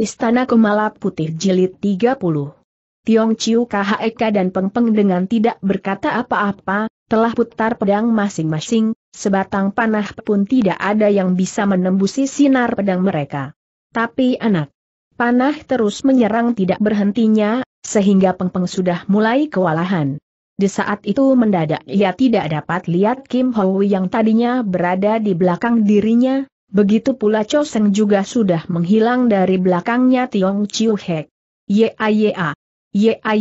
Istana Kemala Putih Jilid 30 Tiong Chiu Khek e dan Peng Peng dengan tidak berkata apa-apa, telah putar pedang masing-masing, sebatang panah pun tidak ada yang bisa menembusi sinar pedang mereka. Tapi anak, panah terus menyerang tidak berhentinya, sehingga Peng Peng sudah mulai kewalahan. Di saat itu mendadak ia tidak dapat lihat Kim Hoi yang tadinya berada di belakang dirinya, Begitu pula Cho juga sudah menghilang dari belakangnya Tiong Chiu Hek. yea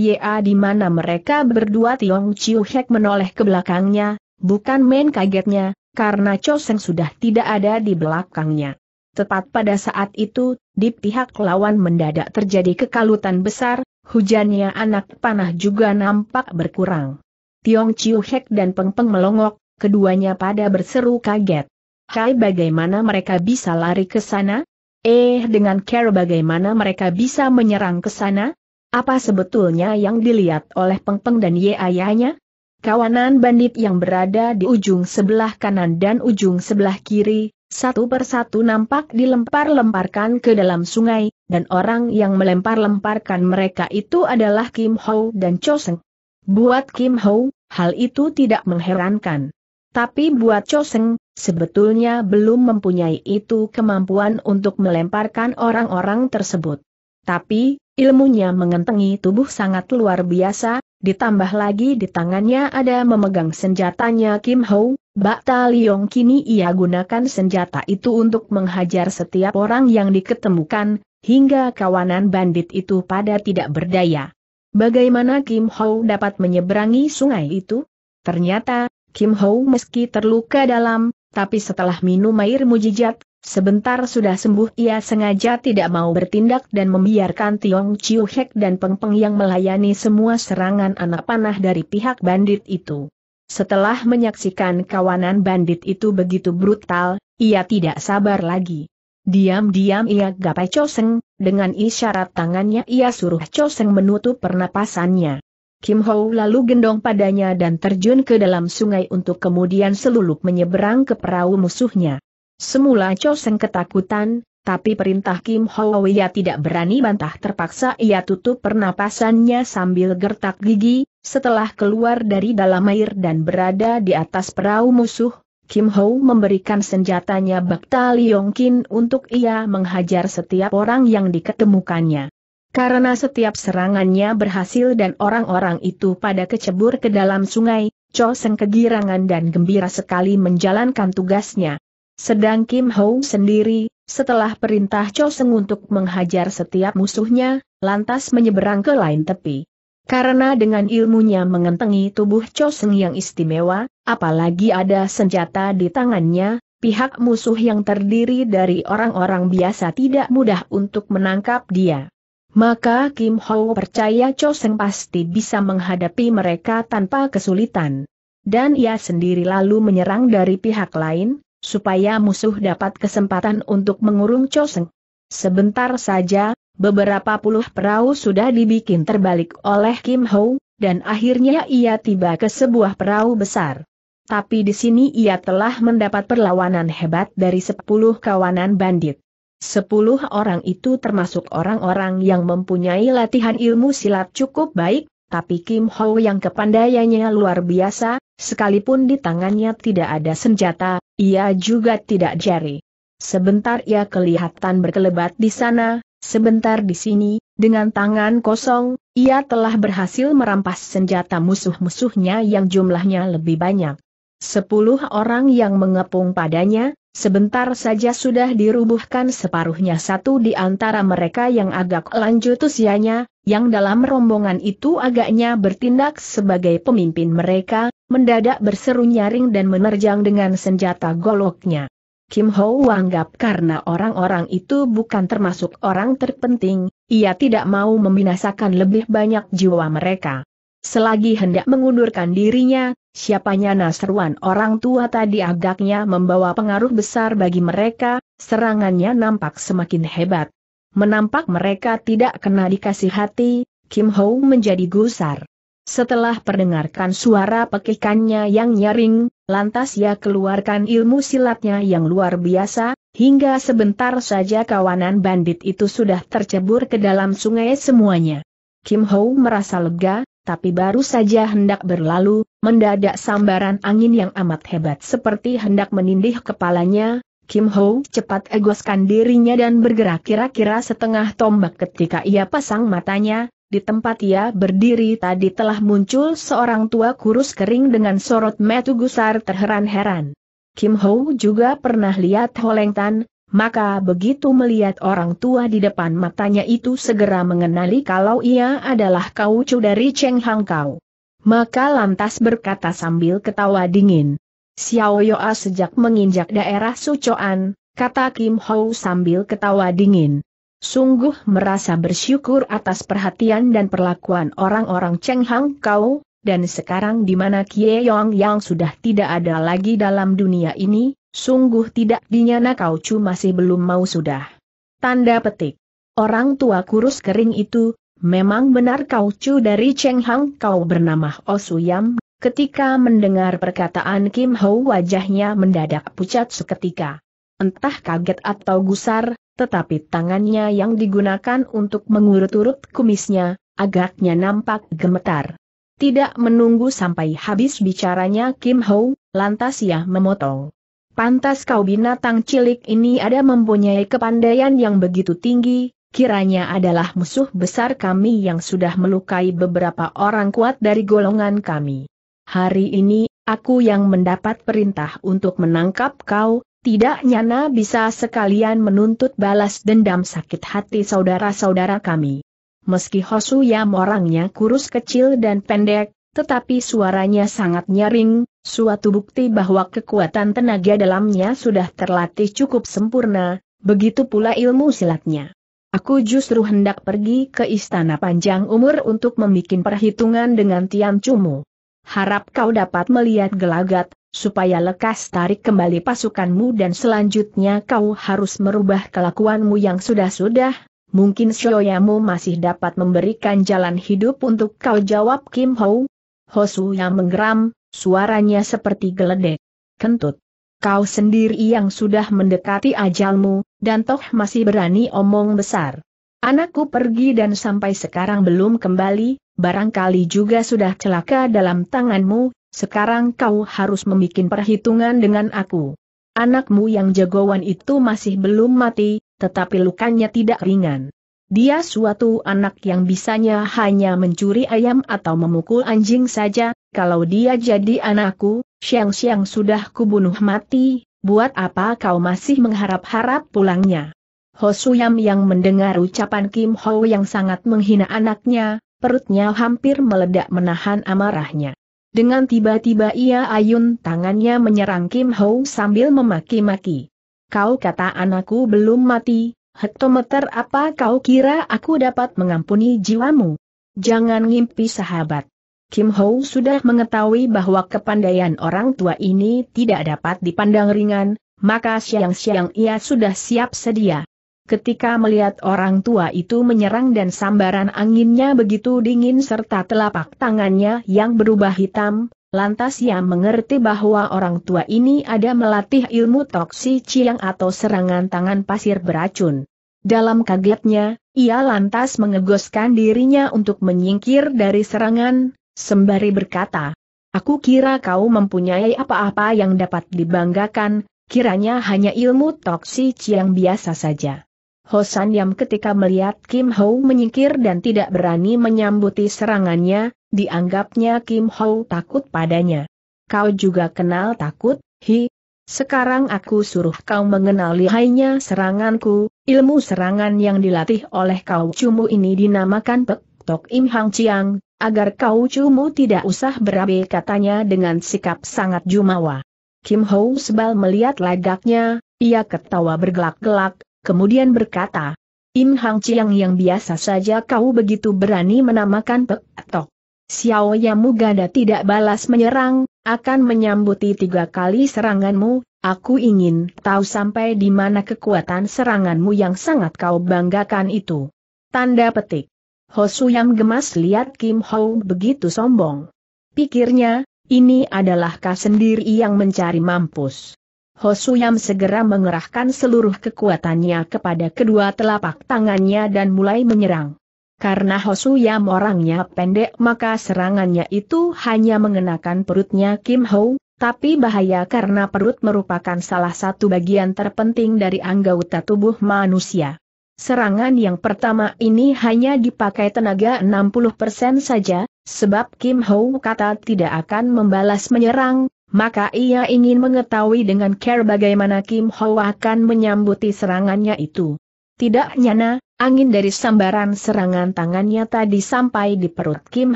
yea di mana mereka berdua Tiong Chiu Hek menoleh ke belakangnya, bukan main kagetnya, karena Cho sudah tidak ada di belakangnya. Tepat pada saat itu, di pihak lawan mendadak terjadi kekalutan besar, hujannya anak panah juga nampak berkurang. Tiong Chiu Hek dan Peng Peng melongok, keduanya pada berseru kaget. Kai bagaimana mereka bisa lari ke sana? Eh, dengan care bagaimana mereka bisa menyerang ke sana? Apa sebetulnya yang dilihat oleh Peng Peng dan Ye ayahnya? Kawanan bandit yang berada di ujung sebelah kanan dan ujung sebelah kiri, satu persatu nampak dilempar-lemparkan ke dalam sungai, dan orang yang melempar-lemparkan mereka itu adalah Kim Ho dan Cho Seng. Buat Kim Ho, hal itu tidak mengherankan. Tapi buat Cho Seng, sebetulnya belum mempunyai itu kemampuan untuk melemparkan orang-orang tersebut. Tapi, ilmunya mengentengi tubuh sangat luar biasa, ditambah lagi di tangannya ada memegang senjatanya Kim Ho, Ta Liong kini ia gunakan senjata itu untuk menghajar setiap orang yang diketemukan, hingga kawanan bandit itu pada tidak berdaya. Bagaimana Kim Ho dapat menyeberangi sungai itu? Ternyata, Kim Ho meski terluka dalam, tapi setelah minum air mujijat, sebentar sudah sembuh ia sengaja tidak mau bertindak dan membiarkan Tiong Chiu Hek dan Peng Peng yang melayani semua serangan anak panah dari pihak bandit itu. Setelah menyaksikan kawanan bandit itu begitu brutal, ia tidak sabar lagi. Diam-diam ia gapai Choseng, dengan isyarat tangannya ia suruh Choseng menutup pernapasannya. Kim Ho lalu gendong padanya dan terjun ke dalam sungai untuk kemudian seluluk menyeberang ke perahu musuhnya. Semula Cho Seng ketakutan, tapi perintah Kim Ho ia tidak berani bantah terpaksa ia tutup pernapasannya sambil gertak gigi, setelah keluar dari dalam air dan berada di atas perahu musuh, Kim Ho memberikan senjatanya Bakta Kin untuk ia menghajar setiap orang yang diketemukannya. Karena setiap serangannya berhasil dan orang-orang itu pada kecebur ke dalam sungai, Cho Seng kegirangan dan gembira sekali menjalankan tugasnya. Sedang Kim Ho sendiri, setelah perintah Cho Seng untuk menghajar setiap musuhnya, lantas menyeberang ke lain tepi. Karena dengan ilmunya mengentengi tubuh Cho Seng yang istimewa, apalagi ada senjata di tangannya, pihak musuh yang terdiri dari orang-orang biasa tidak mudah untuk menangkap dia. Maka Kim Ho percaya Cho Seng pasti bisa menghadapi mereka tanpa kesulitan. Dan ia sendiri lalu menyerang dari pihak lain, supaya musuh dapat kesempatan untuk mengurung Cho Seng. Sebentar saja, beberapa puluh perahu sudah dibikin terbalik oleh Kim Ho, dan akhirnya ia tiba ke sebuah perahu besar. Tapi di sini ia telah mendapat perlawanan hebat dari sepuluh kawanan bandit. Sepuluh orang itu termasuk orang-orang yang mempunyai latihan ilmu silat cukup baik, tapi Kim Ho yang kepandaiannya luar biasa, sekalipun di tangannya tidak ada senjata, ia juga tidak jari. Sebentar ia kelihatan berkelebat di sana, sebentar di sini, dengan tangan kosong, ia telah berhasil merampas senjata musuh-musuhnya yang jumlahnya lebih banyak. Sepuluh orang yang mengepung padanya, sebentar saja sudah dirubuhkan separuhnya satu di antara mereka yang agak lanjut usianya, yang dalam rombongan itu agaknya bertindak sebagai pemimpin mereka, mendadak berseru nyaring dan menerjang dengan senjata goloknya. Kim Ho anggap karena orang-orang itu bukan termasuk orang terpenting, ia tidak mau membinasakan lebih banyak jiwa mereka. Selagi hendak mengundurkan dirinya, Siapanya Nasruan orang tua tadi agaknya membawa pengaruh besar bagi mereka, serangannya nampak semakin hebat. Menampak mereka tidak kena dikasih hati, Kim Ho menjadi gusar. Setelah perdengarkan suara pekikannya yang nyaring, lantas ia keluarkan ilmu silatnya yang luar biasa, hingga sebentar saja kawanan bandit itu sudah tercebur ke dalam sungai semuanya. Kim Ho merasa lega, tapi baru saja hendak berlalu, mendadak sambaran angin yang amat hebat seperti hendak menindih kepalanya, Kim Ho cepat egoskan dirinya dan bergerak kira-kira setengah tombak ketika ia pasang matanya, di tempat ia berdiri tadi telah muncul seorang tua kurus kering dengan sorot metu gusar terheran-heran. Kim Ho juga pernah lihat Holeng Tan, maka begitu melihat orang tua di depan matanya itu segera mengenali kalau ia adalah kaucu dari Cheng Hang Kau. Maka lantas berkata sambil ketawa dingin. Xiao Yoa sejak menginjak daerah Sucoan, kata Kim Ho sambil ketawa dingin. Sungguh merasa bersyukur atas perhatian dan perlakuan orang-orang Cheng Hang Kau, dan sekarang di mana Kie Yong yang sudah tidak ada lagi dalam dunia ini, Sungguh tidak dinyana kau cu masih belum mau sudah. Tanda petik. Orang tua kurus kering itu, memang benar kau cu dari Cheng Hang kau bernama Osuyam. Ketika mendengar perkataan Kim Ho wajahnya mendadak pucat seketika. Entah kaget atau gusar, tetapi tangannya yang digunakan untuk mengurut-urut kumisnya, agaknya nampak gemetar. Tidak menunggu sampai habis bicaranya Kim Ho, lantas ia memotong. Pantas kau binatang cilik ini ada mempunyai kepandaian yang begitu tinggi, kiranya adalah musuh besar kami yang sudah melukai beberapa orang kuat dari golongan kami. Hari ini, aku yang mendapat perintah untuk menangkap kau, tidak nyana bisa sekalian menuntut balas dendam sakit hati saudara-saudara kami. Meski Hosuyam orangnya kurus kecil dan pendek, tetapi suaranya sangat nyaring, suatu bukti bahwa kekuatan tenaga dalamnya sudah terlatih cukup sempurna, begitu pula ilmu silatnya. Aku justru hendak pergi ke istana panjang umur untuk membuat perhitungan dengan Tian Cumu. Harap kau dapat melihat gelagat, supaya lekas tarik kembali pasukanmu dan selanjutnya kau harus merubah kelakuanmu yang sudah-sudah, mungkin Shoyamu masih dapat memberikan jalan hidup untuk kau jawab Kim Ho, Hosu yang menggeram, suaranya seperti geledek. Kentut. Kau sendiri yang sudah mendekati ajalmu, dan toh masih berani omong besar. Anakku pergi dan sampai sekarang belum kembali, barangkali juga sudah celaka dalam tanganmu, sekarang kau harus membuat perhitungan dengan aku. Anakmu yang jagoan itu masih belum mati, tetapi lukanya tidak ringan. Dia suatu anak yang bisanya hanya mencuri ayam atau memukul anjing saja, kalau dia jadi anakku, siang-siang sudah kubunuh mati, buat apa kau masih mengharap-harap pulangnya? Hosuyam yang mendengar ucapan Kim Ho yang sangat menghina anaknya, perutnya hampir meledak menahan amarahnya. Dengan tiba-tiba ia ayun tangannya menyerang Kim Ho sambil memaki-maki. Kau kata anakku belum mati, Hektometer apa kau kira aku dapat mengampuni jiwamu? Jangan ngimpi sahabat. Kim Ho sudah mengetahui bahwa kepandaian orang tua ini tidak dapat dipandang ringan, maka siang-siang ia sudah siap sedia. Ketika melihat orang tua itu menyerang dan sambaran anginnya begitu dingin serta telapak tangannya yang berubah hitam, Lantas ia mengerti bahwa orang tua ini ada melatih ilmu toksi ciang atau serangan tangan pasir beracun. Dalam kagetnya, ia lantas mengegoskan dirinya untuk menyingkir dari serangan, sembari berkata, Aku kira kau mempunyai apa-apa yang dapat dibanggakan, kiranya hanya ilmu toksi ciang biasa saja. Hosan yang ketika melihat Kim Ho menyingkir dan tidak berani menyambuti serangannya, dianggapnya Kim Ho takut padanya. Kau juga kenal takut, hi. Sekarang aku suruh kau mengenali hanya seranganku, ilmu serangan yang dilatih oleh kau cumu ini dinamakan Pek Tok Im Hang Chiang, agar kau cumu tidak usah berabe katanya dengan sikap sangat jumawa. Kim Ho sebal melihat lagaknya, ia ketawa bergelak-gelak, kemudian berkata, Im Hang Chiang yang biasa saja kau begitu berani menamakan Pek Tok Xiao Yamugada tidak balas menyerang, akan menyambuti tiga kali seranganmu, aku ingin tahu sampai di mana kekuatan seranganmu yang sangat kau banggakan itu. Tanda petik. Hosu yang gemas lihat Kim Ho begitu sombong. Pikirnya, ini adalah kau sendiri yang mencari mampus. Hosu yang segera mengerahkan seluruh kekuatannya kepada kedua telapak tangannya dan mulai menyerang. Karena Hosu Yam orangnya pendek maka serangannya itu hanya mengenakan perutnya Kim Ho, tapi bahaya karena perut merupakan salah satu bagian terpenting dari anggota tubuh manusia. Serangan yang pertama ini hanya dipakai tenaga 60% saja, sebab Kim Ho kata tidak akan membalas menyerang, maka ia ingin mengetahui dengan care bagaimana Kim Ho akan menyambuti serangannya itu. Tidak nyana, angin dari sambaran serangan tangannya tadi sampai di perut Kim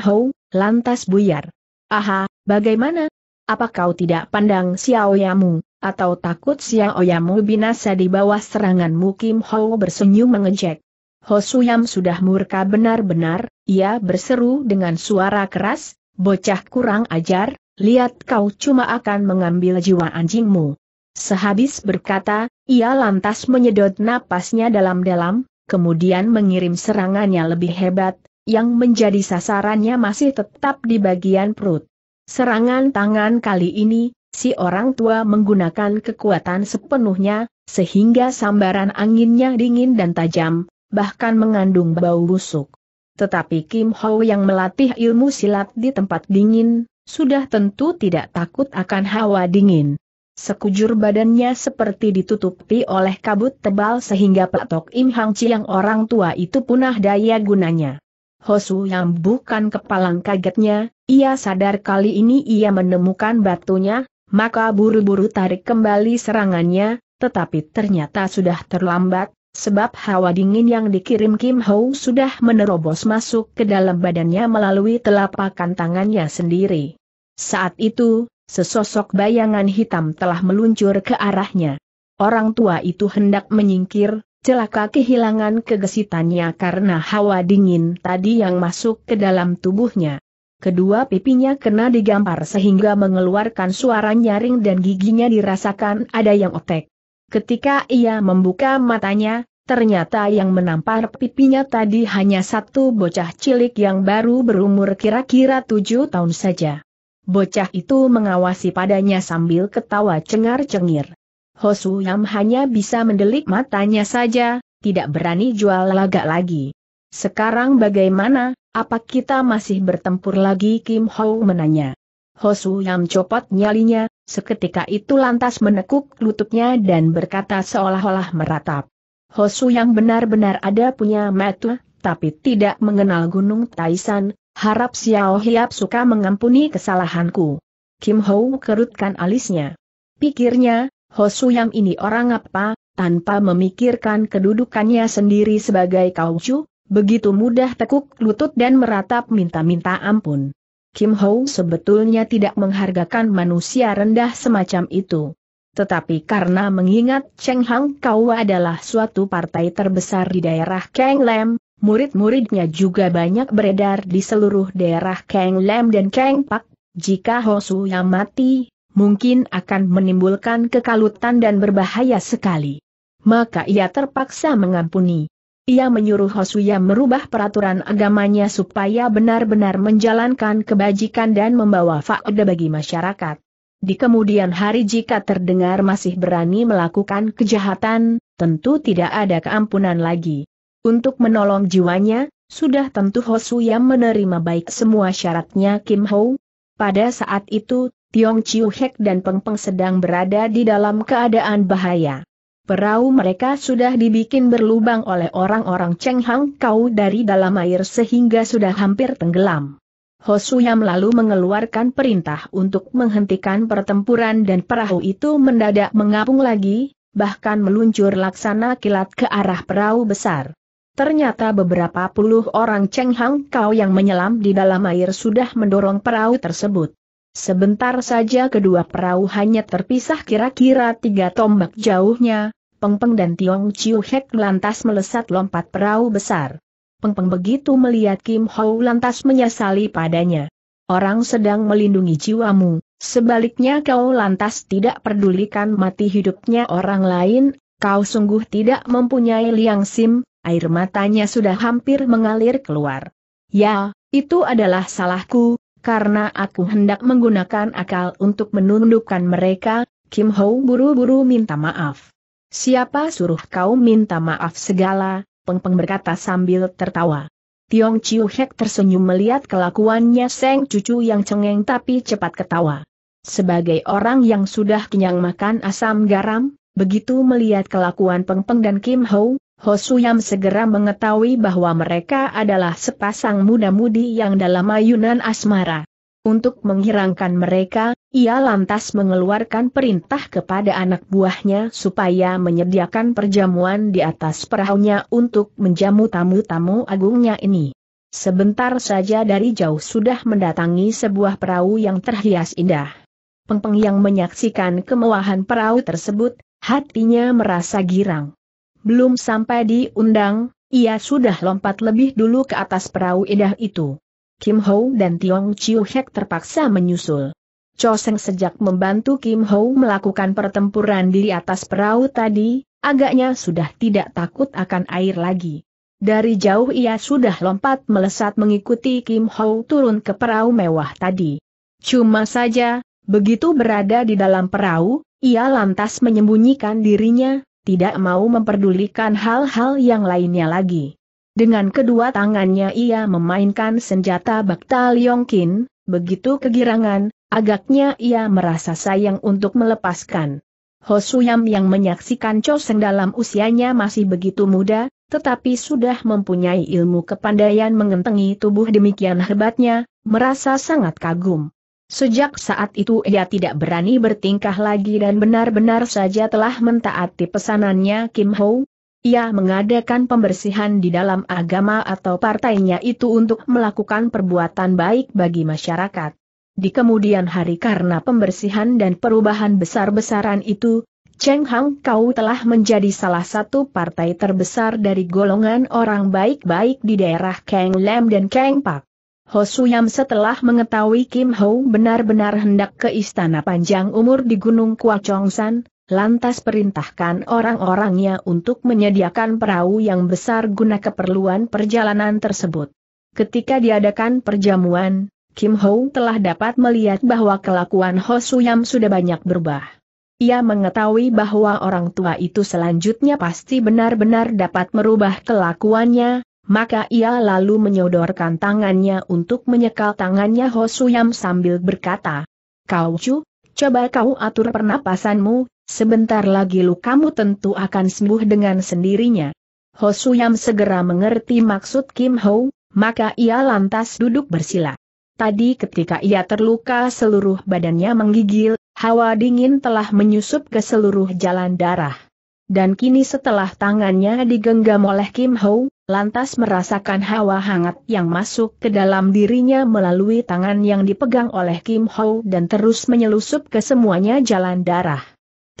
Ho, lantas buyar. Aha, bagaimana? Apa kau tidak pandang Xiao Yamu, atau takut Xiaoyamu binasa di bawah seranganmu Kim Ho bersenyum mengejek. Suyam sudah murka benar-benar, ia berseru dengan suara keras, bocah kurang ajar, lihat kau cuma akan mengambil jiwa anjingmu. Sehabis berkata, ia lantas menyedot napasnya dalam-dalam, kemudian mengirim serangannya lebih hebat, yang menjadi sasarannya masih tetap di bagian perut. Serangan tangan kali ini, si orang tua menggunakan kekuatan sepenuhnya, sehingga sambaran anginnya dingin dan tajam, bahkan mengandung bau busuk. Tetapi Kim Ho yang melatih ilmu silat di tempat dingin, sudah tentu tidak takut akan hawa dingin. Sekujur badannya seperti ditutupi oleh kabut tebal sehingga Patok Im Hang Chi yang orang tua itu punah daya gunanya. Hosu yang bukan kepalang kagetnya, ia sadar kali ini ia menemukan batunya, maka buru-buru tarik kembali serangannya, tetapi ternyata sudah terlambat, sebab hawa dingin yang dikirim Kim Ho sudah menerobos masuk ke dalam badannya melalui telapakan tangannya sendiri. Saat itu, Sesosok bayangan hitam telah meluncur ke arahnya. Orang tua itu hendak menyingkir, celaka kehilangan kegesitannya karena hawa dingin tadi yang masuk ke dalam tubuhnya. Kedua pipinya kena digampar sehingga mengeluarkan suara nyaring dan giginya dirasakan ada yang otek. Ketika ia membuka matanya, ternyata yang menampar pipinya tadi hanya satu bocah cilik yang baru berumur kira-kira tujuh tahun saja. Bocah itu mengawasi padanya sambil ketawa cengar-cengir. Hosu Yam hanya bisa mendelik matanya saja, tidak berani jual lagak lagi. Sekarang bagaimana, apa kita masih bertempur lagi Kim Ho menanya. Hosu Yam copot nyalinya, seketika itu lantas menekuk lututnya dan berkata seolah-olah meratap. Hosu yang benar-benar ada punya metu, tapi tidak mengenal Gunung Taisan, Harap Xiao Hiap suka mengampuni kesalahanku. Kim Ho kerutkan alisnya. Pikirnya, yang ini orang apa, tanpa memikirkan kedudukannya sendiri sebagai kaucu, begitu mudah tekuk lutut dan meratap minta-minta ampun. Kim Ho sebetulnya tidak menghargakan manusia rendah semacam itu. Tetapi karena mengingat Cheng Hang Kau adalah suatu partai terbesar di daerah Kang Lam, Murid-muridnya juga banyak beredar di seluruh daerah Kang Lam dan Kang Pak. Jika Hosu yang mati, mungkin akan menimbulkan kekalutan dan berbahaya sekali. Maka ia terpaksa mengampuni. Ia menyuruh Hosu yang merubah peraturan agamanya supaya benar-benar menjalankan kebajikan dan membawa faedah bagi masyarakat. Di kemudian hari jika terdengar masih berani melakukan kejahatan, tentu tidak ada keampunan lagi. Untuk menolong jiwanya, sudah tentu Hosu yang menerima baik semua syaratnya Kim Ho. Pada saat itu, Tiong Chiu Hek dan Peng Peng sedang berada di dalam keadaan bahaya. Perahu mereka sudah dibikin berlubang oleh orang-orang Cheng Hang Kau dari dalam air sehingga sudah hampir tenggelam. Hosu Yam lalu mengeluarkan perintah untuk menghentikan pertempuran dan perahu itu mendadak mengapung lagi, bahkan meluncur laksana kilat ke arah perahu besar. Ternyata beberapa puluh orang Cheng Hang Kau yang menyelam di dalam air sudah mendorong perahu tersebut. Sebentar saja kedua perahu hanya terpisah kira-kira tiga tombak jauhnya, Peng Peng dan Tiong Chiu Hek lantas melesat lompat perahu besar. Peng Peng begitu melihat Kim Hou lantas menyesali padanya. Orang sedang melindungi jiwamu, sebaliknya kau lantas tidak pedulikan mati hidupnya orang lain, kau sungguh tidak mempunyai liang sim, air matanya sudah hampir mengalir keluar. Ya, itu adalah salahku, karena aku hendak menggunakan akal untuk menundukkan mereka, Kim Ho buru-buru minta maaf. Siapa suruh kau minta maaf segala, Peng Peng berkata sambil tertawa. Tiong Chiu Hek tersenyum melihat kelakuannya Seng Cucu yang cengeng tapi cepat ketawa. Sebagai orang yang sudah kenyang makan asam garam, begitu melihat kelakuan Peng Peng dan Kim Ho, Hosuyam segera mengetahui bahwa mereka adalah sepasang muda-mudi yang dalam ayunan asmara. Untuk menghirangkan mereka, ia lantas mengeluarkan perintah kepada anak buahnya supaya menyediakan perjamuan di atas perahunya untuk menjamu tamu-tamu agungnya ini. Sebentar saja dari jauh sudah mendatangi sebuah perahu yang terhias indah. Pengpeng yang menyaksikan kemewahan perahu tersebut, hatinya merasa girang. Belum sampai diundang, ia sudah lompat lebih dulu ke atas perahu indah itu. Kim Ho dan Tiong Chiu Hek terpaksa menyusul. Cho Seng sejak membantu Kim Ho melakukan pertempuran di atas perahu tadi, agaknya sudah tidak takut akan air lagi. Dari jauh ia sudah lompat melesat mengikuti Kim Ho turun ke perahu mewah tadi. Cuma saja, begitu berada di dalam perahu, ia lantas menyembunyikan dirinya, tidak mau memperdulikan hal-hal yang lainnya lagi. Dengan kedua tangannya ia memainkan senjata Bakta Liongkin, begitu kegirangan, agaknya ia merasa sayang untuk melepaskan. Suyam yang menyaksikan Choseng dalam usianya masih begitu muda, tetapi sudah mempunyai ilmu kepandaian mengentengi tubuh demikian hebatnya, merasa sangat kagum. Sejak saat itu ia tidak berani bertingkah lagi dan benar-benar saja telah mentaati pesanannya Kim Ho. Ia mengadakan pembersihan di dalam agama atau partainya itu untuk melakukan perbuatan baik bagi masyarakat. Di kemudian hari karena pembersihan dan perubahan besar-besaran itu, Cheng Hang Kau telah menjadi salah satu partai terbesar dari golongan orang baik-baik di daerah Kang Lam dan Kang Pak. Hosuyam setelah mengetahui Kim Ho benar-benar hendak ke istana panjang umur di Gunung Kuachongsan, lantas perintahkan orang-orangnya untuk menyediakan perahu yang besar guna keperluan perjalanan tersebut. Ketika diadakan perjamuan, Kim Ho telah dapat melihat bahwa kelakuan Hosuyam sudah banyak berubah. Ia mengetahui bahwa orang tua itu selanjutnya pasti benar-benar dapat merubah kelakuannya, maka ia lalu menyodorkan tangannya untuk menyekal tangannya Hosuyam sambil berkata, Kau cu, coba kau atur pernapasanmu, sebentar lagi kamu tentu akan sembuh dengan sendirinya. Hosuyam segera mengerti maksud Kim Ho, maka ia lantas duduk bersila. Tadi ketika ia terluka seluruh badannya menggigil, hawa dingin telah menyusup ke seluruh jalan darah. Dan kini setelah tangannya digenggam oleh Kim Ho, lantas merasakan hawa hangat yang masuk ke dalam dirinya melalui tangan yang dipegang oleh Kim Ho dan terus menyelusup ke semuanya jalan darah.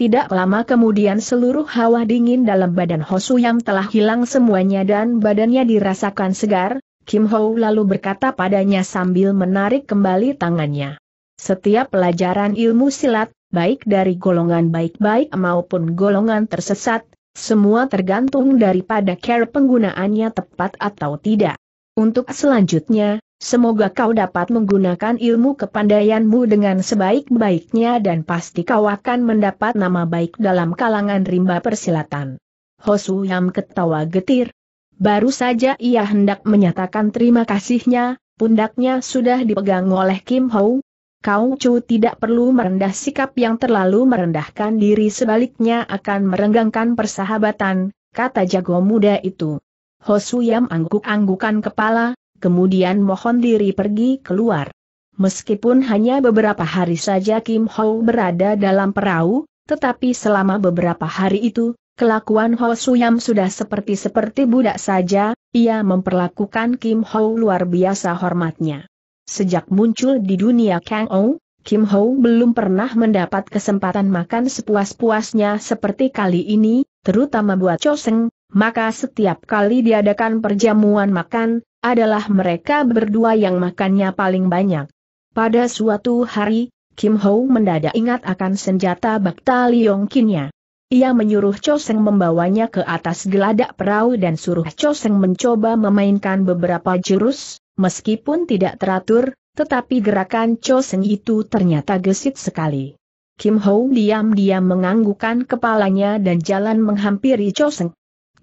Tidak lama kemudian seluruh hawa dingin dalam badan Hosu yang telah hilang semuanya dan badannya dirasakan segar, Kim Ho lalu berkata padanya sambil menarik kembali tangannya. Setiap pelajaran ilmu silat, baik dari golongan baik-baik maupun golongan tersesat, semua tergantung daripada care penggunaannya tepat atau tidak. Untuk selanjutnya, semoga kau dapat menggunakan ilmu kepandaianmu dengan sebaik-baiknya dan pasti kau akan mendapat nama baik dalam kalangan rimba persilatan. Hosuyam ketawa getir. Baru saja ia hendak menyatakan terima kasihnya, pundaknya sudah dipegang oleh Kim Ho, Kau Chu tidak perlu merendah sikap yang terlalu merendahkan diri sebaliknya akan merenggangkan persahabatan, kata jago muda itu. Hosuyam angguk-anggukan kepala, kemudian mohon diri pergi keluar. Meskipun hanya beberapa hari saja Kim Ho berada dalam perahu, tetapi selama beberapa hari itu, kelakuan Hosuyam sudah seperti-seperti budak saja, ia memperlakukan Kim Ho luar biasa hormatnya. Sejak muncul di dunia Kang Ong, Kim Ho belum pernah mendapat kesempatan makan sepuas-puasnya seperti kali ini, terutama buat Choseng, maka setiap kali diadakan perjamuan makan, adalah mereka berdua yang makannya paling banyak. Pada suatu hari, Kim Ho mendadak ingat akan senjata bakta Liongkinnya. Ia menyuruh Choseng membawanya ke atas geladak perahu dan suruh Choseng mencoba memainkan beberapa jurus, Meskipun tidak teratur, tetapi gerakan Cho Chosen itu ternyata gesit sekali. Kim Ho diam-diam menganggukkan kepalanya dan jalan menghampiri Cho Cho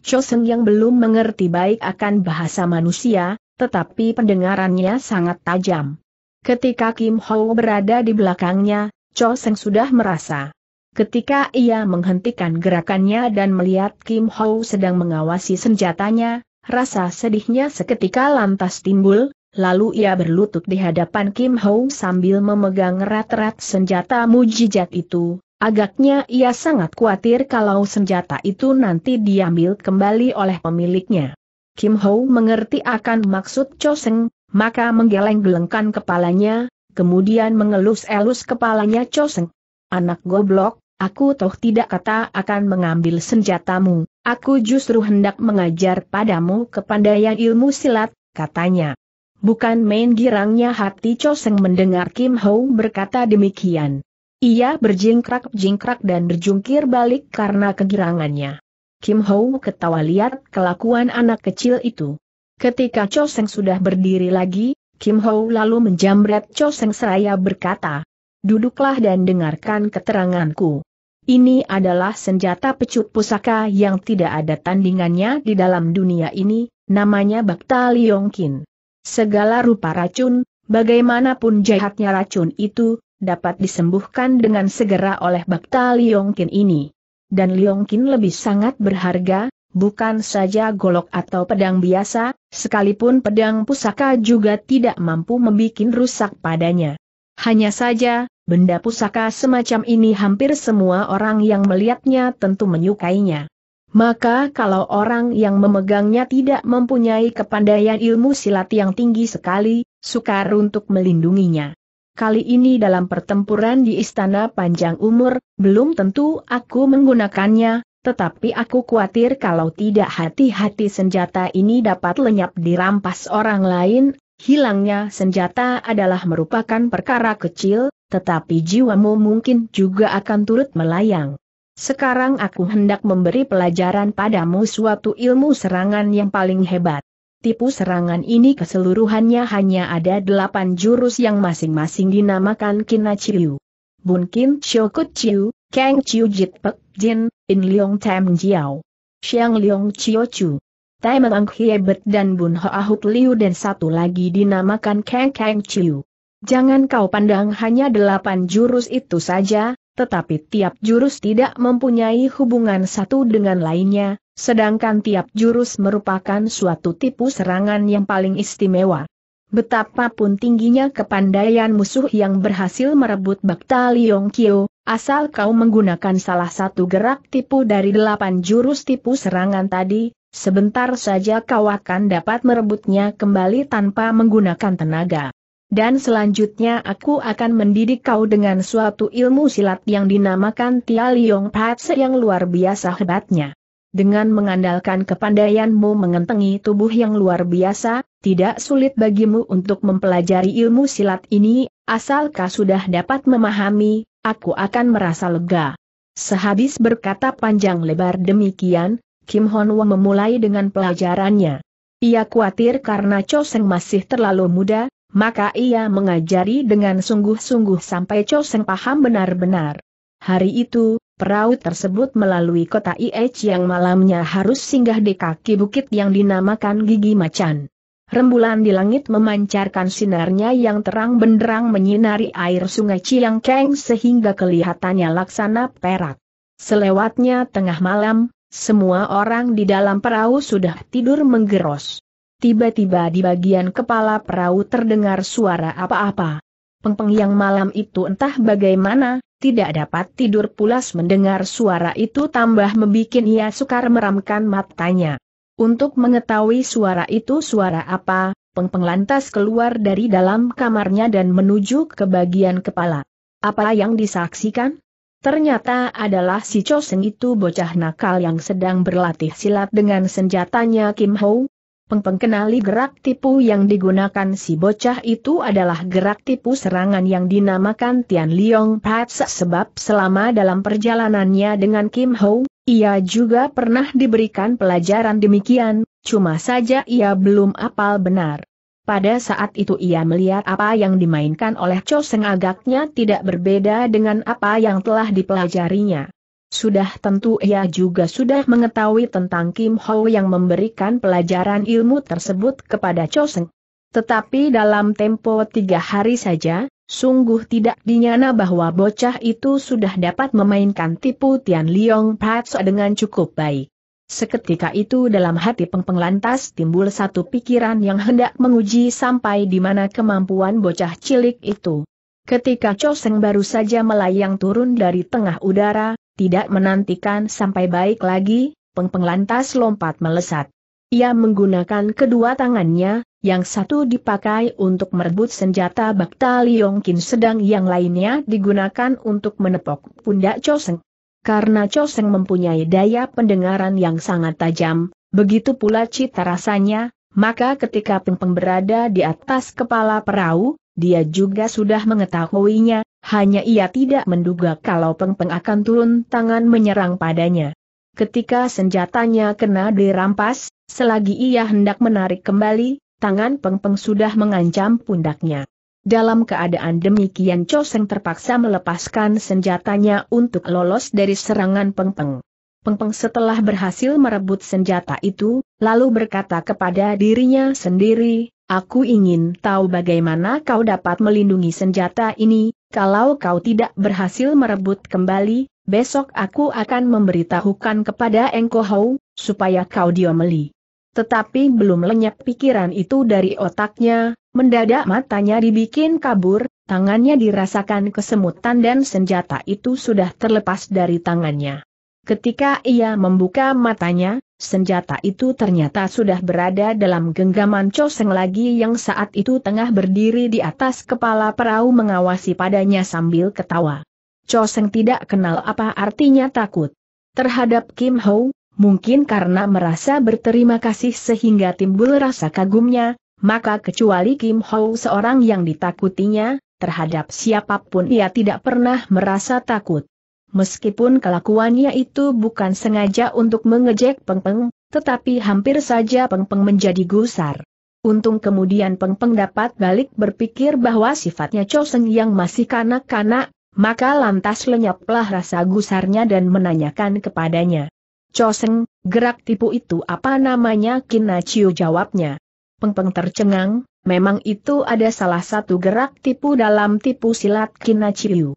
Chosen yang belum mengerti baik akan bahasa manusia, tetapi pendengarannya sangat tajam. Ketika Kim Ho berada di belakangnya, Cho Chosen sudah merasa. Ketika ia menghentikan gerakannya dan melihat Kim Ho sedang mengawasi senjatanya, Rasa sedihnya seketika lantas timbul, lalu ia berlutut di hadapan Kim Ho sambil memegang erat-erat senjata mujizat itu. Agaknya ia sangat khawatir kalau senjata itu nanti diambil kembali oleh pemiliknya. Kim Ho mengerti akan maksud Choseng, maka menggeleng-gelengkan kepalanya, kemudian mengelus-elus kepalanya Choseng. Anak goblok, aku toh tidak kata akan mengambil senjatamu. Aku justru hendak mengajar padamu kepandaian ilmu silat, katanya. Bukan main girangnya hati Choseng mendengar Kim Ho berkata demikian. Ia berjingkrak-jingkrak dan berjungkir balik karena kegirangannya. Kim Ho ketawa lihat kelakuan anak kecil itu. Ketika Choseng sudah berdiri lagi, Kim Ho lalu menjamret Choseng seraya berkata, Duduklah dan dengarkan keteranganku. Ini adalah senjata pecut pusaka yang tidak ada tandingannya di dalam dunia ini, namanya Bakta Liongkin. Segala rupa racun, bagaimanapun jahatnya racun itu, dapat disembuhkan dengan segera oleh Bakta Liongkin ini. Dan Liongkin lebih sangat berharga, bukan saja golok atau pedang biasa, sekalipun pedang pusaka juga tidak mampu membuat rusak padanya. Hanya saja, Benda pusaka semacam ini hampir semua orang yang melihatnya tentu menyukainya. Maka kalau orang yang memegangnya tidak mempunyai kepandaian ilmu silat yang tinggi sekali, sukar untuk melindunginya. Kali ini dalam pertempuran di Istana Panjang Umur, belum tentu aku menggunakannya, tetapi aku khawatir kalau tidak hati-hati senjata ini dapat lenyap dirampas orang lain, hilangnya senjata adalah merupakan perkara kecil, tetapi jiwamu mungkin juga akan turut melayang. Sekarang aku hendak memberi pelajaran padamu suatu ilmu serangan yang paling hebat. Tipu serangan ini keseluruhannya hanya ada delapan jurus yang masing-masing dinamakan kina chiu, bun Shokut Chiu, Kang Chiu Jit Pek Jin, In Leong Tam Jiao, Xiang Leong Chiu Chu, Tai Mang Hiebet dan Bun Hut Liu dan satu lagi dinamakan Kang Kang Chiu. Jangan kau pandang hanya delapan jurus itu saja, tetapi tiap jurus tidak mempunyai hubungan satu dengan lainnya, sedangkan tiap jurus merupakan suatu tipu serangan yang paling istimewa. Betapapun tingginya kepandaian musuh yang berhasil merebut Bakta Liong Kyo, asal kau menggunakan salah satu gerak tipu dari delapan jurus tipu serangan tadi, sebentar saja kau akan dapat merebutnya kembali tanpa menggunakan tenaga. Dan selanjutnya aku akan mendidik kau dengan suatu ilmu silat yang dinamakan Tia Liong Patse yang luar biasa hebatnya. Dengan mengandalkan kepandaianmu mengentengi tubuh yang luar biasa, tidak sulit bagimu untuk mempelajari ilmu silat ini, asalkah sudah dapat memahami, aku akan merasa lega. Sehabis berkata panjang lebar demikian, Kim Hon Wong memulai dengan pelajarannya. Ia khawatir karena Cho Seng masih terlalu muda, maka ia mengajari dengan sungguh-sungguh sampai Choseng paham benar-benar. Hari itu, perahu tersebut melalui kota IH yang malamnya harus singgah di kaki bukit yang dinamakan Gigi Macan. Rembulan di langit memancarkan sinarnya yang terang benderang menyinari air sungai Keng sehingga kelihatannya laksana perak. Selewatnya tengah malam, semua orang di dalam perahu sudah tidur menggeros. Tiba-tiba di bagian kepala perahu terdengar suara apa-apa. Pengpeng yang malam itu entah bagaimana, tidak dapat tidur pulas mendengar suara itu tambah membuat ia sukar meramkan matanya. Untuk mengetahui suara itu suara apa, Pengpeng lantas keluar dari dalam kamarnya dan menuju ke bagian kepala. Apa yang disaksikan? Ternyata adalah si Chosen itu bocah nakal yang sedang berlatih silat dengan senjatanya Kim Ho, Peng pengkenali gerak tipu yang digunakan si bocah itu adalah gerak tipu serangan yang dinamakan Tian Liong Pats sebab selama dalam perjalanannya dengan Kim Ho, ia juga pernah diberikan pelajaran demikian, cuma saja ia belum apal benar. Pada saat itu ia melihat apa yang dimainkan oleh Cho Seng agaknya tidak berbeda dengan apa yang telah dipelajarinya. Sudah tentu ia juga sudah mengetahui tentang Kim Ho yang memberikan pelajaran ilmu tersebut kepada Choseng. Tetapi dalam tempo tiga hari saja, sungguh tidak dinyana bahwa bocah itu sudah dapat memainkan tipu Tian Liong Patso dengan cukup baik. Seketika itu dalam hati Peng Peng lantas timbul satu pikiran yang hendak menguji sampai di mana kemampuan bocah cilik itu. Ketika Choseng baru saja melayang turun dari tengah udara, tidak menantikan sampai baik lagi, Pengpeng lantas lompat melesat. Ia menggunakan kedua tangannya, yang satu dipakai untuk merebut senjata Bakta Liongkin sedang yang lainnya digunakan untuk menepok pundak Choseng. Karena Choseng mempunyai daya pendengaran yang sangat tajam, begitu pula cita rasanya, maka ketika Pengpeng berada di atas kepala perahu, dia juga sudah mengetahuinya, hanya ia tidak menduga kalau Peng Peng akan turun tangan menyerang padanya. Ketika senjatanya kena dirampas, selagi ia hendak menarik kembali, tangan Peng Peng sudah mengancam pundaknya. Dalam keadaan demikian Choseng terpaksa melepaskan senjatanya untuk lolos dari serangan Peng Peng. Peng Peng setelah berhasil merebut senjata itu, lalu berkata kepada dirinya sendiri, Aku ingin tahu bagaimana kau dapat melindungi senjata ini, kalau kau tidak berhasil merebut kembali, besok aku akan memberitahukan kepada Engko Hou, supaya kau diomeli. Tetapi belum lenyap pikiran itu dari otaknya, mendadak matanya dibikin kabur, tangannya dirasakan kesemutan dan senjata itu sudah terlepas dari tangannya. Ketika ia membuka matanya, senjata itu ternyata sudah berada dalam genggaman Choseng lagi yang saat itu tengah berdiri di atas kepala perahu mengawasi padanya sambil ketawa. Choseng tidak kenal apa artinya takut. Terhadap Kim Ho, mungkin karena merasa berterima kasih sehingga timbul rasa kagumnya, maka kecuali Kim Ho seorang yang ditakutinya, terhadap siapapun ia tidak pernah merasa takut. Meskipun kelakuannya itu bukan sengaja untuk mengejek Peng Peng, tetapi hampir saja Peng Peng menjadi gusar. Untung kemudian Peng Peng dapat balik berpikir bahwa sifatnya Choseng yang masih kanak-kanak, maka lantas lenyaplah rasa gusarnya dan menanyakan kepadanya. Choseng, gerak tipu itu apa namanya Kina Chiu jawabnya. Peng Peng tercengang, memang itu ada salah satu gerak tipu dalam tipu silat Kina Chiu.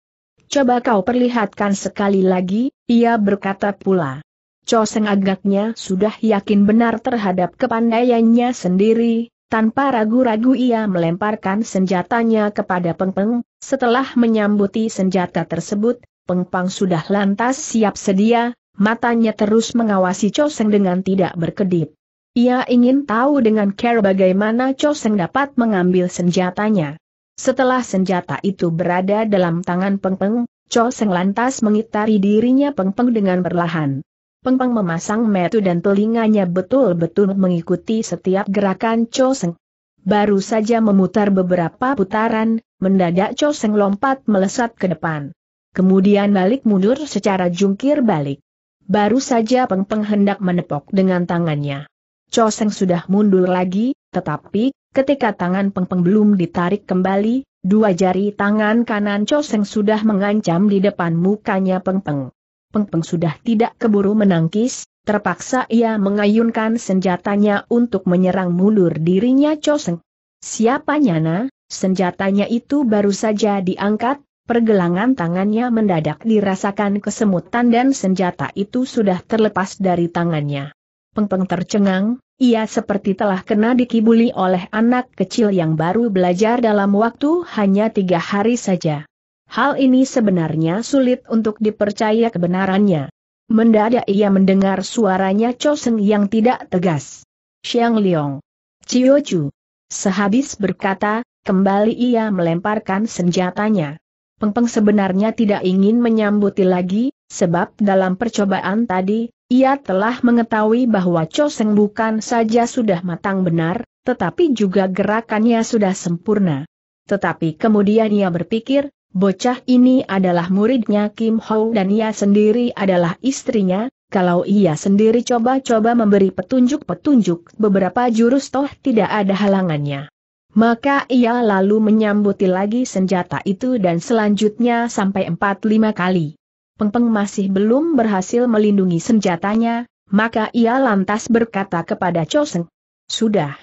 Coba kau perlihatkan sekali lagi, ia berkata pula. Choseng agaknya sudah yakin benar terhadap kepandaiannya sendiri, tanpa ragu-ragu ia melemparkan senjatanya kepada pengpeng. setelah menyambuti senjata tersebut, pengpeng sudah lantas siap sedia, matanya terus mengawasi Choseng dengan tidak berkedip. Ia ingin tahu dengan care bagaimana Choseng dapat mengambil senjatanya. Setelah senjata itu berada dalam tangan Peng Peng, Cho Seng lantas mengitari dirinya Peng Peng dengan perlahan. Peng Peng memasang metu dan telinganya betul-betul mengikuti setiap gerakan Cho Seng. Baru saja memutar beberapa putaran, mendadak Cho Seng lompat melesat ke depan. Kemudian balik mundur secara jungkir balik. Baru saja Peng Peng hendak menepok dengan tangannya. Cho Seng sudah mundur lagi, tetapi Ketika tangan Peng Peng belum ditarik kembali, dua jari tangan kanan Choseng sudah mengancam di depan mukanya Peng Peng. Peng Peng sudah tidak keburu menangkis, terpaksa ia mengayunkan senjatanya untuk menyerang mundur dirinya Choseng. Siapa nyana, senjatanya itu baru saja diangkat, pergelangan tangannya mendadak dirasakan kesemutan dan senjata itu sudah terlepas dari tangannya. Peng Peng tercengang, ia seperti telah kena dikibuli oleh anak kecil yang baru belajar dalam waktu hanya tiga hari saja. Hal ini sebenarnya sulit untuk dipercaya kebenarannya. Mendadak ia mendengar suaranya Choseng yang tidak tegas. Xiang Liong. Cio Chu. Sehabis berkata, kembali ia melemparkan senjatanya. Peng Peng sebenarnya tidak ingin menyambuti lagi, sebab dalam percobaan tadi, ia telah mengetahui bahwa Choseng bukan saja sudah matang benar, tetapi juga gerakannya sudah sempurna. Tetapi kemudian ia berpikir, bocah ini adalah muridnya Kim Ho dan ia sendiri adalah istrinya, kalau ia sendiri coba-coba memberi petunjuk-petunjuk beberapa jurus toh tidak ada halangannya. Maka ia lalu menyambuti lagi senjata itu dan selanjutnya sampai 4-5 kali. Peng Peng masih belum berhasil melindungi senjatanya, maka ia lantas berkata kepada Choseng. Sudah.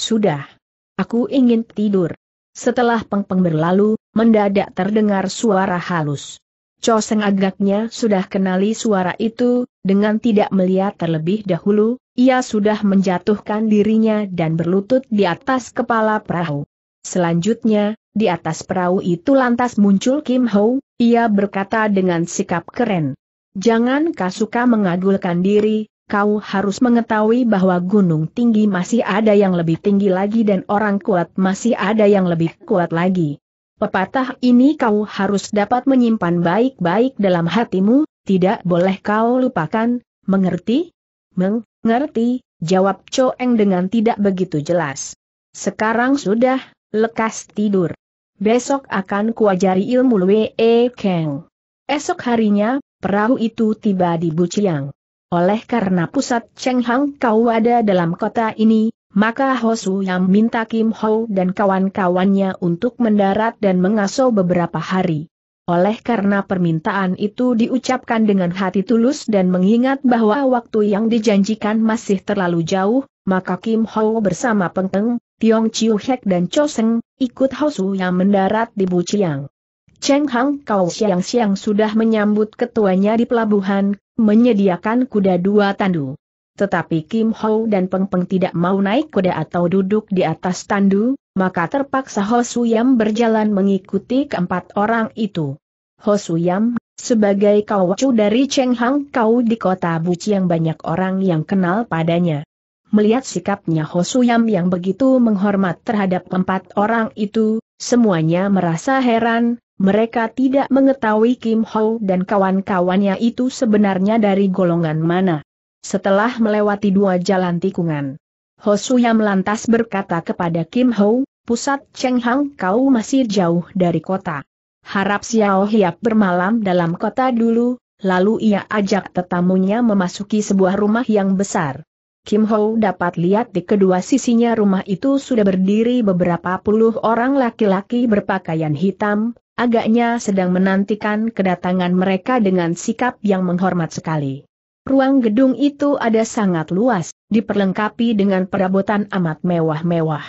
Sudah. Aku ingin tidur. Setelah Peng Peng berlalu, mendadak terdengar suara halus. Choseng agaknya sudah kenali suara itu, dengan tidak melihat terlebih dahulu, ia sudah menjatuhkan dirinya dan berlutut di atas kepala perahu. Selanjutnya, di atas perahu itu lantas muncul Kim Ho, ia berkata dengan sikap keren. Jangan kau suka mengagulkan diri, kau harus mengetahui bahwa gunung tinggi masih ada yang lebih tinggi lagi dan orang kuat masih ada yang lebih kuat lagi. Pepatah ini kau harus dapat menyimpan baik-baik dalam hatimu, tidak boleh kau lupakan, mengerti? Mengerti, jawab Choeng dengan tidak begitu jelas. Sekarang sudah, lekas tidur. Besok akan kuajari ilmu Lue e Keng. Esok harinya, perahu itu tiba di Buciang. Oleh karena pusat Cheng Hang kau ada dalam kota ini, maka Hosu yang minta Kim Ho dan kawan-kawannya untuk mendarat dan mengasuh beberapa hari. Oleh karena permintaan itu diucapkan dengan hati tulus dan mengingat bahwa waktu yang dijanjikan masih terlalu jauh, maka Kim Ho bersama Pengteng, Tiong Chiu Hek dan Cho Seng, ikut Hosu yang mendarat di Buciang. Cheng Hang Kau siang-siang sudah menyambut ketuanya di pelabuhan, menyediakan kuda dua tandu. Tetapi Kim Ho dan Peng Peng tidak mau naik kuda atau duduk di atas tandu, maka terpaksa Hosu Yam berjalan mengikuti keempat orang itu. Hosu Yam sebagai kawacu dari Cheng Hang Kau di kota Buci banyak orang yang kenal padanya. Melihat sikapnya Hosuyam yang begitu menghormat terhadap empat orang itu, semuanya merasa heran, mereka tidak mengetahui Kim Ho dan kawan-kawannya itu sebenarnya dari golongan mana. Setelah melewati dua jalan tikungan, Hosuyam lantas berkata kepada Kim Ho, pusat Cheng Hang kau masih jauh dari kota. Harap Xiao Hiap bermalam dalam kota dulu, lalu ia ajak tetamunya memasuki sebuah rumah yang besar. Kim Ho dapat lihat di kedua sisinya rumah itu sudah berdiri beberapa puluh orang laki-laki berpakaian hitam, agaknya sedang menantikan kedatangan mereka dengan sikap yang menghormat sekali. Ruang gedung itu ada sangat luas, diperlengkapi dengan perabotan amat mewah-mewah.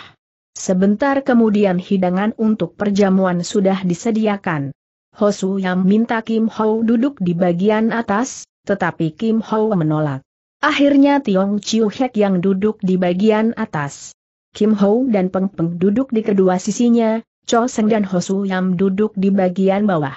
Sebentar kemudian hidangan untuk perjamuan sudah disediakan. Hosu yang minta Kim Ho duduk di bagian atas, tetapi Kim Ho menolak. Akhirnya Tiong Chiu Hek yang duduk di bagian atas. Kim Ho dan Peng Peng duduk di kedua sisinya, Cho Seng dan Ho Su Yam duduk di bagian bawah.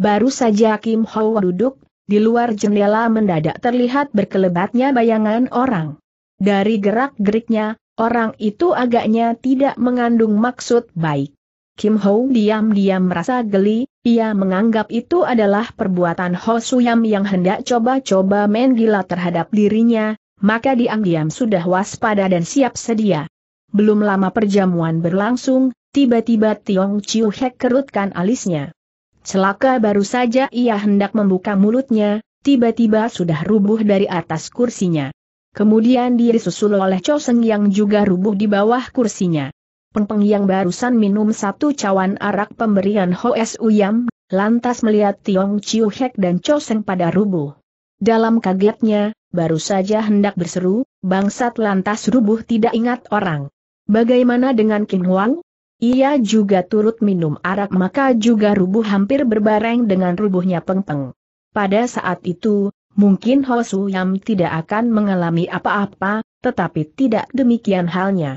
Baru saja Kim Ho duduk, di luar jendela mendadak terlihat berkelebatnya bayangan orang. Dari gerak-geriknya, orang itu agaknya tidak mengandung maksud baik. Kim Ho diam-diam merasa geli, ia menganggap itu adalah perbuatan Ho Suyam yang hendak coba-coba main gila terhadap dirinya, maka diam-diam sudah waspada dan siap sedia. Belum lama perjamuan berlangsung, tiba-tiba Tiong Chiu Hek kerutkan alisnya. Celaka baru saja ia hendak membuka mulutnya, tiba-tiba sudah rubuh dari atas kursinya. Kemudian dia disusul oleh Choseng yang juga rubuh di bawah kursinya. Pengpeng yang barusan minum satu cawan arak pemberian S. Uyam, lantas melihat Tiong Chiu Hek dan Cho Seng pada rubuh. Dalam kagetnya, baru saja hendak berseru, bangsat lantas rubuh tidak ingat orang. Bagaimana dengan Kim Huang? Ia juga turut minum arak maka juga rubuh hampir berbareng dengan rubuhnya Pengpeng. Pada saat itu, mungkin Ho Su Yam tidak akan mengalami apa-apa, tetapi tidak demikian halnya.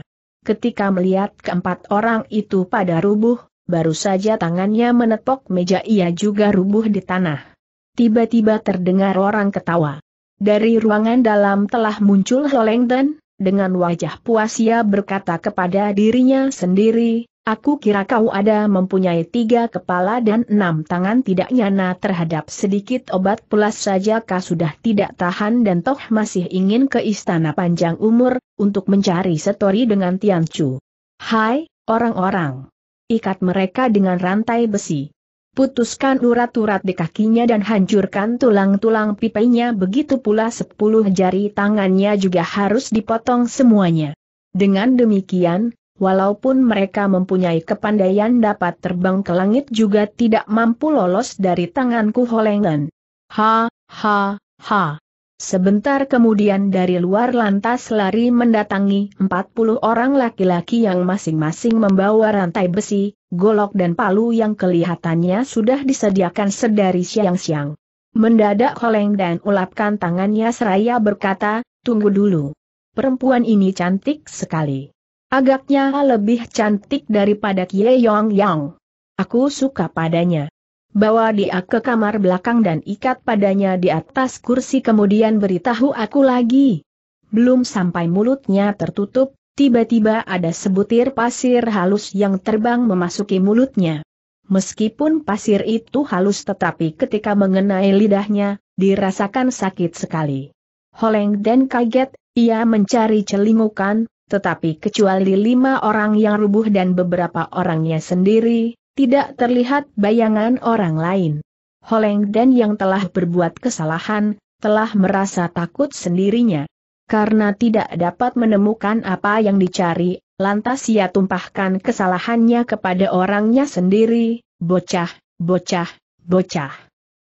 Ketika melihat keempat orang itu pada rubuh, baru saja tangannya menepok meja ia juga rubuh di tanah. Tiba-tiba terdengar orang ketawa. Dari ruangan dalam telah muncul Holengden, dengan wajah puas ia berkata kepada dirinya sendiri, Aku kira kau ada mempunyai tiga kepala dan enam tangan tidak nyana terhadap sedikit obat pulas saja kau sudah tidak tahan dan toh masih ingin ke istana panjang umur, untuk mencari setori dengan Tian Chu. Hai, orang-orang. Ikat mereka dengan rantai besi. Putuskan urat-urat di kakinya dan hancurkan tulang-tulang pipainya begitu pula sepuluh jari tangannya juga harus dipotong semuanya. Dengan demikian, walaupun mereka mempunyai kepandaian dapat terbang ke langit juga tidak mampu lolos dari tanganku Holengan. Ha, ha, ha. Sebentar kemudian dari luar lantas lari mendatangi 40 orang laki-laki yang masing-masing membawa rantai besi, golok dan palu yang kelihatannya sudah disediakan sedari siang-siang. Mendadak Holeng dan ulapkan tangannya seraya berkata, tunggu dulu. Perempuan ini cantik sekali. Agaknya lebih cantik daripada Kie Yong Yang. Aku suka padanya. Bawa dia ke kamar belakang dan ikat padanya di atas kursi kemudian beritahu aku lagi. Belum sampai mulutnya tertutup, tiba-tiba ada sebutir pasir halus yang terbang memasuki mulutnya. Meskipun pasir itu halus tetapi ketika mengenai lidahnya, dirasakan sakit sekali. Holeng dan kaget, ia mencari celingukan, tetapi kecuali lima orang yang rubuh dan beberapa orangnya sendiri, tidak terlihat bayangan orang lain. Holeng dan yang telah berbuat kesalahan, telah merasa takut sendirinya. Karena tidak dapat menemukan apa yang dicari, lantas ia tumpahkan kesalahannya kepada orangnya sendiri, bocah, bocah, bocah.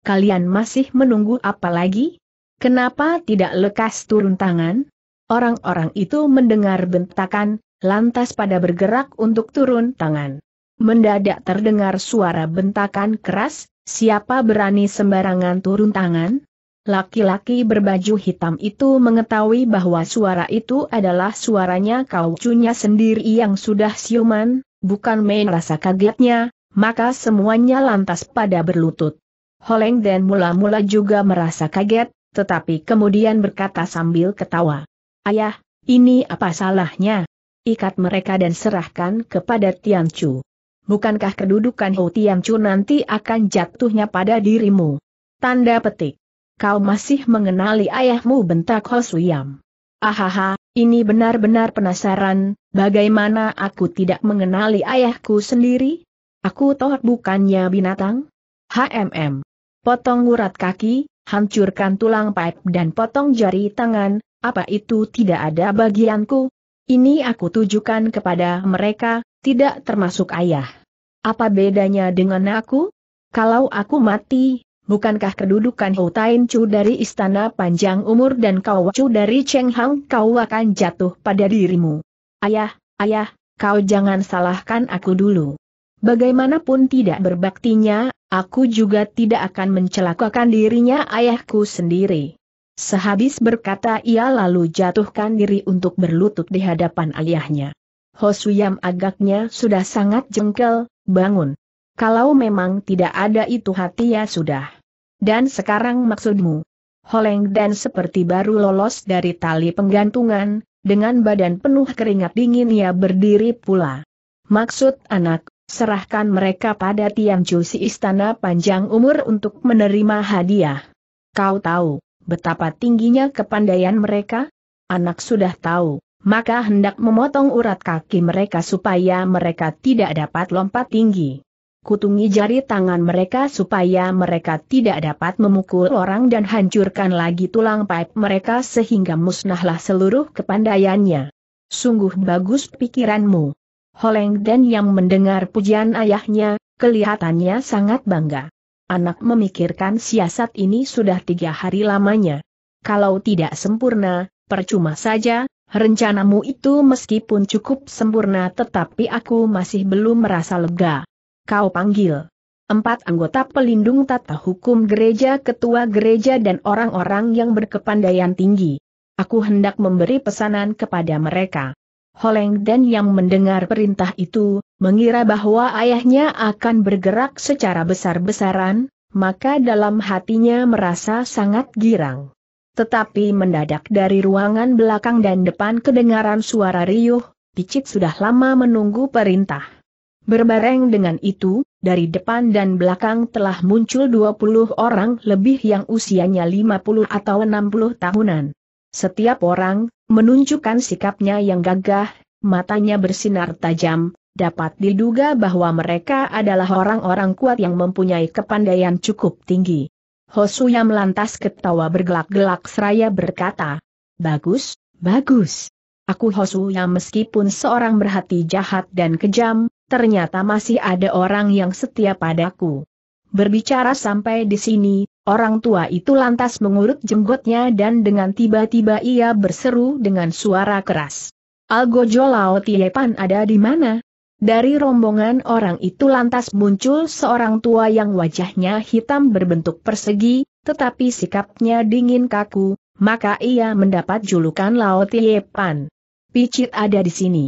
Kalian masih menunggu apa lagi? Kenapa tidak lekas turun tangan? Orang-orang itu mendengar bentakan, lantas pada bergerak untuk turun tangan. Mendadak terdengar suara bentakan keras, siapa berani sembarangan turun tangan? Laki-laki berbaju hitam itu mengetahui bahwa suara itu adalah suaranya kaucunya sendiri yang sudah siuman, bukan main rasa kagetnya, maka semuanya lantas pada berlutut. Holeng dan mula-mula juga merasa kaget, tetapi kemudian berkata sambil ketawa. Ayah, ini apa salahnya? Ikat mereka dan serahkan kepada Chu. Bukankah kedudukan Ho Chu nanti akan jatuhnya pada dirimu? Tanda petik. Kau masih mengenali ayahmu bentak Ho Suyam. Ahaha, ini benar-benar penasaran, bagaimana aku tidak mengenali ayahku sendiri? Aku toh bukannya binatang? HMM. Potong urat kaki, hancurkan tulang pipe dan potong jari tangan, apa itu tidak ada bagianku? Ini aku tujukan kepada mereka, tidak termasuk ayah. Apa bedanya dengan aku? Kalau aku mati, bukankah kedudukan Hou Tain Chu dari istana panjang umur dan Kau Chu dari Cheng Hang kau akan jatuh pada dirimu? Ayah, ayah, kau jangan salahkan aku dulu. Bagaimanapun tidak berbaktinya, aku juga tidak akan mencelakakan dirinya ayahku sendiri. Sehabis berkata ia lalu jatuhkan diri untuk berlutut di hadapan ayahnya. Hosuyam agaknya sudah sangat jengkel, bangun. Kalau memang tidak ada itu hati ya sudah. Dan sekarang maksudmu? Holeng dan seperti baru lolos dari tali penggantungan, dengan badan penuh keringat dingin ia berdiri pula. Maksud anak, serahkan mereka pada Tiang si Istana Panjang Umur untuk menerima hadiah. Kau tahu, Betapa tingginya kepandaian mereka? Anak sudah tahu, maka hendak memotong urat kaki mereka supaya mereka tidak dapat lompat tinggi. Kutungi jari tangan mereka supaya mereka tidak dapat memukul orang dan hancurkan lagi tulang paip mereka sehingga musnahlah seluruh kepandaiannya. Sungguh bagus pikiranmu. Holeng dan yang mendengar pujian ayahnya, kelihatannya sangat bangga anak memikirkan siasat ini sudah tiga hari lamanya. Kalau tidak sempurna, percuma saja, rencanamu itu meskipun cukup sempurna tetapi aku masih belum merasa lega. Kau panggil empat anggota pelindung tata hukum gereja ketua gereja dan orang-orang yang berkepandaian tinggi. Aku hendak memberi pesanan kepada mereka. Holeng Dan yang mendengar perintah itu, mengira bahwa ayahnya akan bergerak secara besar-besaran, maka dalam hatinya merasa sangat girang. Tetapi mendadak dari ruangan belakang dan depan kedengaran suara riuh, Picit sudah lama menunggu perintah. Berbareng dengan itu, dari depan dan belakang telah muncul 20 orang lebih yang usianya 50 atau 60 tahunan. Setiap orang, menunjukkan sikapnya yang gagah, matanya bersinar tajam, dapat diduga bahwa mereka adalah orang-orang kuat yang mempunyai kepandaian cukup tinggi. yang melantas ketawa bergelak-gelak seraya berkata, Bagus, bagus. Aku yang meskipun seorang berhati jahat dan kejam, ternyata masih ada orang yang setia padaku. Berbicara sampai di sini, Orang tua itu lantas mengurut jenggotnya dan dengan tiba-tiba ia berseru dengan suara keras. Algojo Lao Tiepan ada di mana? Dari rombongan orang itu lantas muncul seorang tua yang wajahnya hitam berbentuk persegi, tetapi sikapnya dingin kaku, maka ia mendapat julukan Lao Tiepan. Picit ada di sini.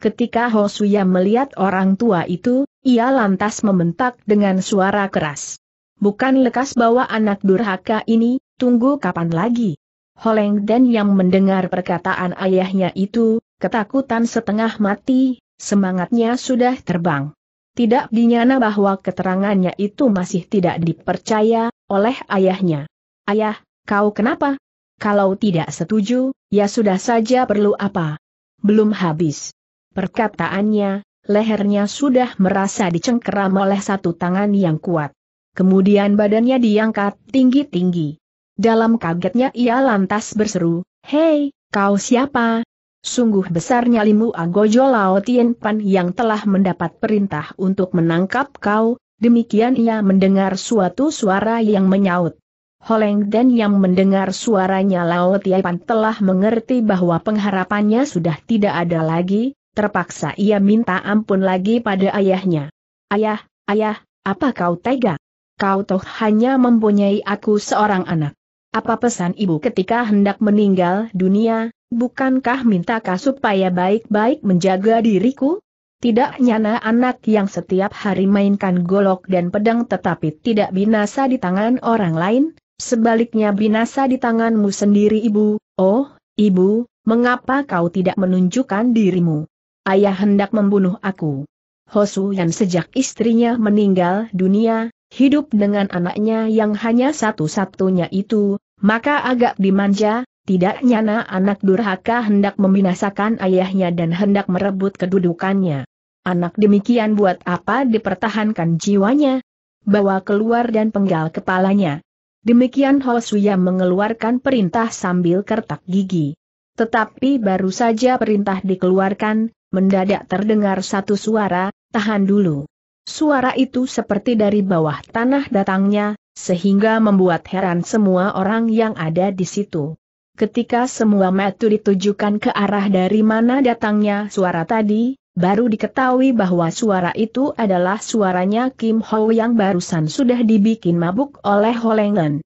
Ketika Hosuya melihat orang tua itu, ia lantas membentak dengan suara keras. Bukan lekas bawa anak durhaka ini, tunggu kapan lagi. Holeng Dan yang mendengar perkataan ayahnya itu, ketakutan setengah mati, semangatnya sudah terbang. Tidak dinyana bahwa keterangannya itu masih tidak dipercaya oleh ayahnya. Ayah, kau kenapa? Kalau tidak setuju, ya sudah saja perlu apa? Belum habis. Perkataannya, lehernya sudah merasa dicengkeram oleh satu tangan yang kuat. Kemudian badannya diangkat tinggi-tinggi. Dalam kagetnya ia lantas berseru, Hei, kau siapa? Sungguh besar nyalimu Agojo Lao Tien Pan yang telah mendapat perintah untuk menangkap kau, demikian ia mendengar suatu suara yang menyaut. Holeng dan yang mendengar suaranya Lao Pan telah mengerti bahwa pengharapannya sudah tidak ada lagi, terpaksa ia minta ampun lagi pada ayahnya. Ayah, ayah, apa kau tega? kau toh hanya mempunyai aku seorang anak. Apa pesan ibu ketika hendak meninggal dunia, bukankah minta mintakah supaya baik-baik menjaga diriku? Tidak nyana anak yang setiap hari mainkan golok dan pedang tetapi tidak binasa di tangan orang lain, sebaliknya binasa di tanganmu sendiri ibu, oh, ibu, mengapa kau tidak menunjukkan dirimu? Ayah hendak membunuh aku. Hosu yang sejak istrinya meninggal dunia, hidup dengan anaknya yang hanya satu-satunya itu, maka agak dimanja, tidak nyana anak durhaka hendak membinasakan ayahnya dan hendak merebut kedudukannya. Anak demikian buat apa dipertahankan jiwanya? Bawa keluar dan penggal kepalanya. Demikian Hosuya mengeluarkan perintah sambil kertak gigi. Tetapi baru saja perintah dikeluarkan, mendadak terdengar satu suara, tahan dulu. Suara itu seperti dari bawah tanah datangnya, sehingga membuat heran semua orang yang ada di situ. Ketika semua metu ditujukan ke arah dari mana datangnya suara tadi, baru diketahui bahwa suara itu adalah suaranya Kim Ho yang barusan sudah dibikin mabuk oleh Holengen.